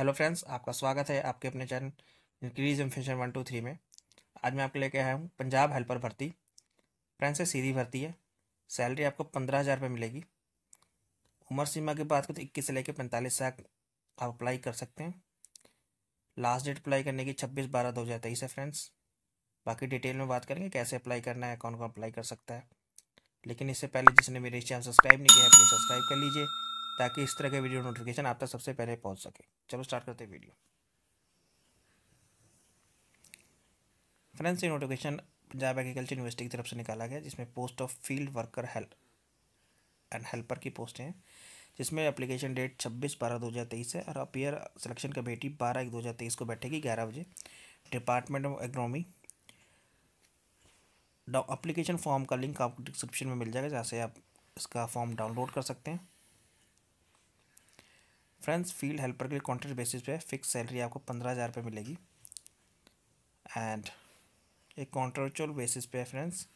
hello friends आपका स्वागत है आपके अपने channel increase information one two three में आज मैं आपके लेके आया हूँ पंजाब हेल्पर भर्ती फ्रेंड्स ये सीधी भर्ती है सैलरी आपको पंद्रह हज़ार रुपये मिलेगी उम्र सीमा की बात करें तो इक्कीस से लेकर पैंतालीस साल आप अप्लाई कर सकते हैं लास्ट डेट अप्लाई करने की छब्बीस बारह दो हज़ार तेईस है फ्रेंड्स बाकी डिटेल में बात करेंगे कैसे अप्लाई करना है कौन कौन अप्लाई कर सकता है लेकिन इससे पहले जिसने मेरे चैनल सब्सक्राइब नहीं किया है प्लीज़ सब्सक्राइब कर लीजिए ताकि इस तरह के वीडियो नोटिफिकेशन आप तक सबसे पहले पहुंच सके चलो स्टार्ट करते हैं वीडियो फ्रेंड्स ये नोटिफिकेशन पंजाब एग्रीकल्चर यूनिवर्सिटी की तरफ से निकाला गया जिसमें post of field worker help and helper की पोस्ट हैं जिसमें अप्लीकेशन डेट छब्बीस बारह दो हज़ार तेईस है और अपीयर सिलेक्शन कमेटी बारह एक दो हज़ार तेईस को बैठेगी ग्यारह बजे department of agronomy application form का लिंक आपको डिस्क्रिप्शन में मिल जाएगा जहाँ से आप इसका फॉर्म डाउनलोड कर सकते हैं फ्रेंड्स फील्ड हेल्पर के लिए कॉन्ट्रैक्ट बेसिस पे फिक्स सैलरी आपको पंद्रह हज़ार रुपये मिलेगी एंड एक कॉन्ट्रेक्चुअल बेसिस पे है फ्रेंड्स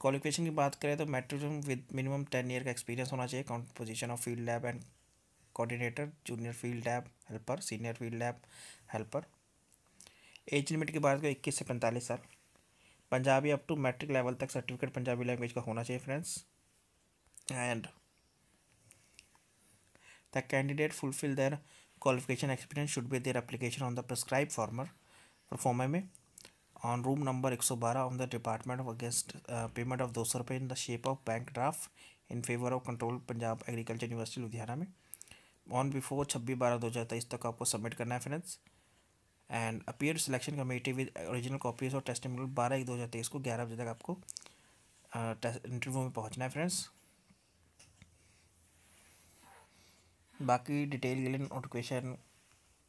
क्वालिफिकेशन की बात करें तो matric with minimum ten year का एक्सपीरियंस होना चाहिए position of field lab and coordinator junior field lab helper senior field lab helper age limit की बात करें इक्कीस से पैंतालीस साल Punjabi up to matric level तक सर्टिफिकेट पंजाबी लैंग्वेज का होना चाहिए friends and The candidate fulfill their qualification experience should be their application on the prescribed former फॉर्मे में ऑन रूम नंबर एक सौ बारह on the department of against payment of दो सौ रुपये in the shape of bank draft in favour of control Punjab agriculture university Ludhiana में on before छब्बीस बारह दो हज़ार तेईस तक आपको सबमिट करना है friends and appear selection committee with original copies और टेस्टिंग बारह एक दो हज़ार तेईस को ग्यारह बजे तक आपको इंटरव्यू uh, में पहुँचना है फ्रेंड्स बाकी डिटेल के लिए नोटिफिकेशन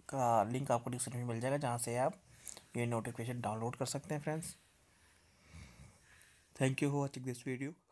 का लिंक आपको डिस्क्रिप्शन में मिल जाएगा जहाँ से आप ये नोटिफिकेशन डाउनलोड कर सकते हैं friends thank you for watching this video